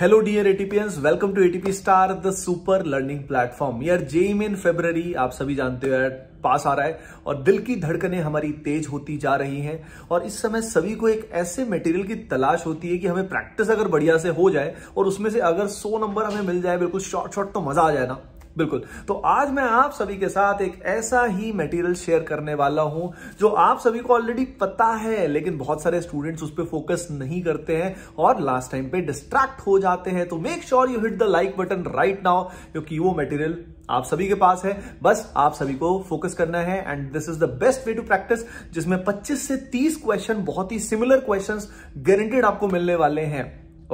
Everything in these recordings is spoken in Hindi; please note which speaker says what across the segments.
Speaker 1: हेलो डियर एटीपीएंस welcome to ATP star the super learning platform यार जेई इन फेब्रवरी आप सभी जानते हो पास आ रहा है और दिल की धड़कनें हमारी तेज होती जा रही हैं और इस समय सभी को एक ऐसे मटेरियल की तलाश होती है कि हमें प्रैक्टिस अगर बढ़िया से हो जाए और उसमें से अगर सो नंबर हमें मिल जाए बिल्कुल शॉर्ट शॉर्ट तो मजा आ जाए ना बिल्कुल तो आज मैं आप सभी के साथ एक ऐसा ही मटेरियल शेयर करने वाला हूं जो आप सभी को ऑलरेडी पता है लेकिन बहुत सारे स्टूडेंट्स उस पर फोकस नहीं करते हैं और लास्ट टाइम पे डिस्ट्रैक्ट हो जाते हैं तो make sure you hit the like button right now क्योंकि वो मटेरियल आप सभी के पास है बस आप सभी को फोकस करना है and this is the best way to practice जिसमें 25 से 30 क्वेश्चन बहुत ही सिमिलर क्वेश्चंस गारंटेड आपको मिलने वाले हैं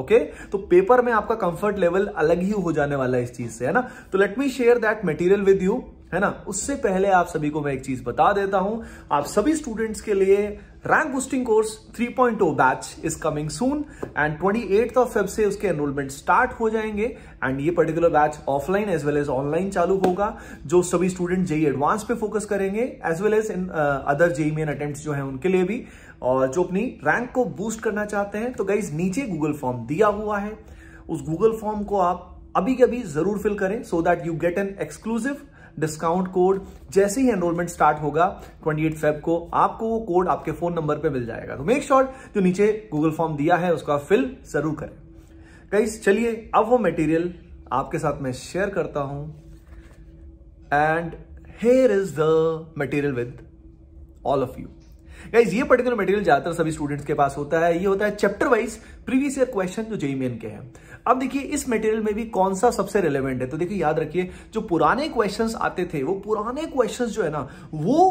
Speaker 1: ओके तो पेपर में आपका कंफर्ट लेवल अलग ही हो जाने वाला है इस चीज से है ना तो let me share that material with you है ना उससे पहले आप सभी को मैं एक चीज बता देता हूं आप सभी स्टूडेंट्स के लिए rank boosting course 3.0 batch is coming soon and eight of Feb से उसके एनरोलमेंट स्टार्ट हो जाएंगे एंड ये particular batch offline as well as online चालू होगा जो सभी स्टूडेंट जेई एडवांस पे फोकस करेंगे as well as in other JEE main attempt जो है उनके लिए भी और जो अपनी रैंक को बूस्ट करना चाहते हैं तो गाइज नीचे गूगल फॉर्म दिया हुआ है उस गूगल फॉर्म को आप अभी कभी अभी जरूर फिल करें so that you get an exclusive discount code जैसे ही एनरोलमेंट स्टार्ट होगा 28 फेब को आपको वो कोड आपके फोन नंबर पे मिल जाएगा तो मेक श्योर जो नीचे गूगल फॉर्म दिया है उसका फिल जरूर करें कई चलिए अब वो मटेरियल आपके साथ मैं शेयर करता हूं and here is the material with all of you guys ये पर्टिकुलर मटेरियल ज्यादातर सभी स्टूडेंट्स के पास होता है ये होता है chapter wise previous year question जो जेई मेन के हैं अब देखिए इस मटेरियल में भी कौन सा सबसे रिलेवेंट है तो देखिए याद रखिए जो पुराने क्वेश्चन आते थे वो पुराने क्वेश्चन जो है ना वो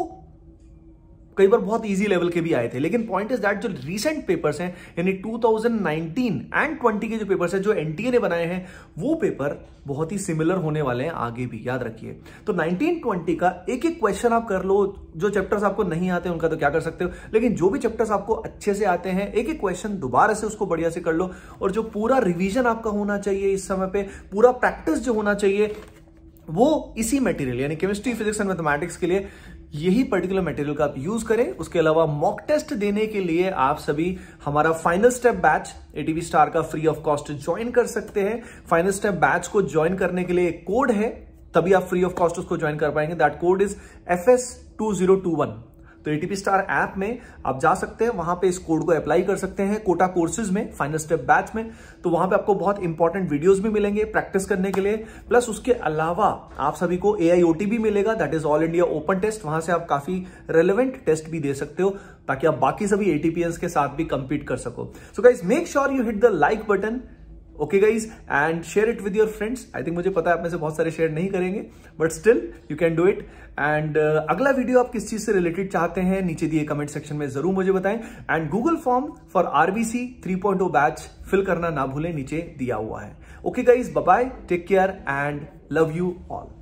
Speaker 1: कई बार बहुत इजी लेवल के भी आए थे लेकिन पॉइंट इज दैट जो रिसेंट पेपर्स हैं यानी 2019 एंड 20 के जो पेपर्स हैं जो एनटीए ने बनाए हैं वो पेपर बहुत ही सिमिलर होने वाले हैं आगे भी याद रखिए तो 1920 का एक एक क्वेश्चन आप कर लो जो चैप्टर्स आपको नहीं आते उनका तो क्या कर सकते हो लेकिन जो भी चैप्टर्स आपको अच्छे से आते हैं एक एक क्वेश्चन दोबारा से उसको बढ़िया से कर लो और जो पूरा रिविजन आपका होना चाहिए इस समय पर पूरा प्रैक्टिस जो होना चाहिए वो इसी मटेरियल यानी केमिस्ट्री फिजिक्स एंड मैथमेटिक्स के लिए यही पर्टिकुलर मटेरियल का आप यूज करें उसके अलावा मॉक टेस्ट देने के लिए आप सभी हमारा final step batch ATV star का फ्री ऑफ कॉस्ट ज्वाइन कर सकते हैं फाइनल स्टेप बैच को ज्वाइन करने के लिए एक कोड है तभी आप फ्री ऑफ कॉस्ट उसको ज्वाइन कर पाएंगे that code is F S two zero two one तो एटीपी स्टार ऐप में आप जा सकते हैं वहां पे इस कोड को अप्लाई कर सकते हैं कोटा कोर्सेज में फाइनल स्टेप बैच में तो वहां पे आपको बहुत इंपॉर्टेंट वीडियोस भी मिलेंगे प्रैक्टिस करने के लिए प्लस उसके अलावा आप सभी को ए भी मिलेगा that is all India open test वहां से आप काफी रेलिवेंट टेस्ट भी दे सकते हो ताकि आप बाकी सभी एटीपीएस के साथ भी कंपीट कर सको so guys make sure you hit the like button okay guys and share it with your friends I think मुझे पता है आप में से बहुत सारे शेयर नहीं करेंगे but still you can do it and अगला वीडियो आप किस चीज से रिलेटेड चाहते हैं नीचे दिए कमेंट सेक्शन में जरूर मुझे बताएं and Google form for RBC three point batch fill करना ना भूलें नीचे दिया हुआ है okay guys bye take care and love you all